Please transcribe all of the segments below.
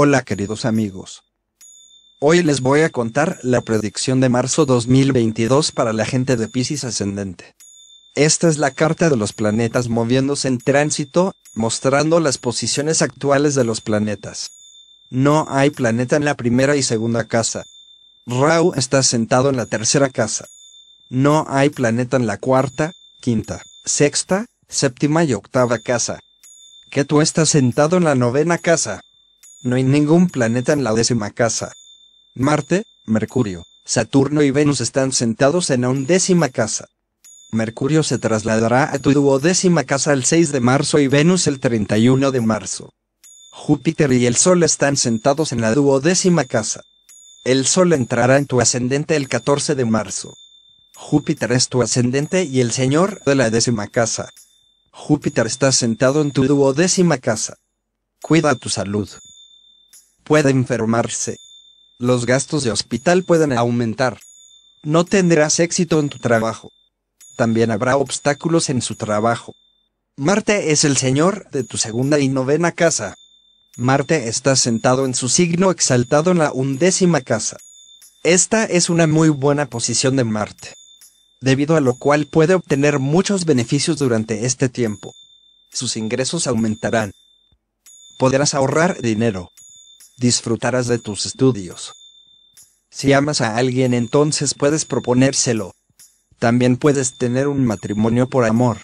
Hola queridos amigos. Hoy les voy a contar la predicción de marzo 2022 para la gente de Pisces ascendente. Esta es la carta de los planetas moviéndose en tránsito, mostrando las posiciones actuales de los planetas. No hay planeta en la primera y segunda casa. Rau está sentado en la tercera casa. No hay planeta en la cuarta, quinta, sexta, séptima y octava casa. tú estás sentado en la novena casa. No hay ningún planeta en la décima casa. Marte, Mercurio, Saturno y Venus están sentados en la undécima casa. Mercurio se trasladará a tu duodécima casa el 6 de marzo y Venus el 31 de marzo. Júpiter y el Sol están sentados en la duodécima casa. El Sol entrará en tu ascendente el 14 de marzo. Júpiter es tu ascendente y el Señor de la décima casa. Júpiter está sentado en tu duodécima casa. Cuida tu salud puede enfermarse. Los gastos de hospital pueden aumentar. No tendrás éxito en tu trabajo. También habrá obstáculos en su trabajo. Marte es el señor de tu segunda y novena casa. Marte está sentado en su signo exaltado en la undécima casa. Esta es una muy buena posición de Marte, debido a lo cual puede obtener muchos beneficios durante este tiempo. Sus ingresos aumentarán. Podrás ahorrar dinero disfrutarás de tus estudios. Si amas a alguien entonces puedes proponérselo. También puedes tener un matrimonio por amor.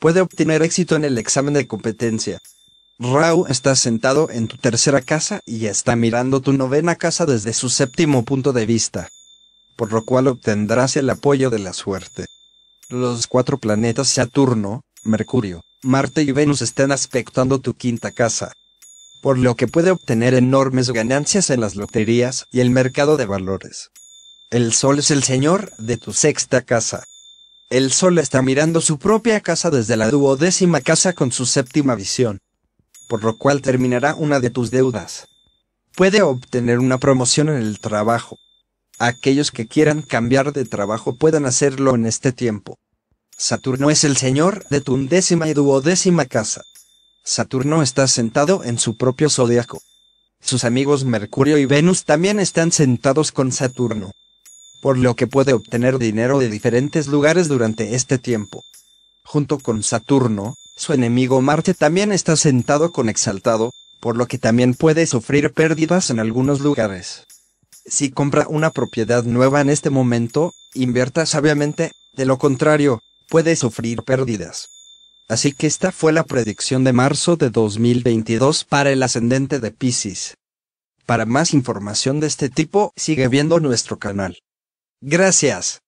Puede obtener éxito en el examen de competencia. Rao está sentado en tu tercera casa y está mirando tu novena casa desde su séptimo punto de vista, por lo cual obtendrás el apoyo de la suerte. Los cuatro planetas Saturno, Mercurio, Marte y Venus están aspectando tu quinta casa por lo que puede obtener enormes ganancias en las loterías y el mercado de valores. El sol es el señor de tu sexta casa. El sol está mirando su propia casa desde la duodécima casa con su séptima visión, por lo cual terminará una de tus deudas. Puede obtener una promoción en el trabajo. Aquellos que quieran cambiar de trabajo puedan hacerlo en este tiempo. Saturno es el señor de tu undécima y duodécima casa. Saturno está sentado en su propio zodiaco. Sus amigos Mercurio y Venus también están sentados con Saturno. Por lo que puede obtener dinero de diferentes lugares durante este tiempo. Junto con Saturno, su enemigo Marte también está sentado con exaltado, por lo que también puede sufrir pérdidas en algunos lugares. Si compra una propiedad nueva en este momento, invierta sabiamente, de lo contrario, puede sufrir pérdidas. Así que esta fue la predicción de marzo de 2022 para el ascendente de Pisces. Para más información de este tipo, sigue viendo nuestro canal. Gracias.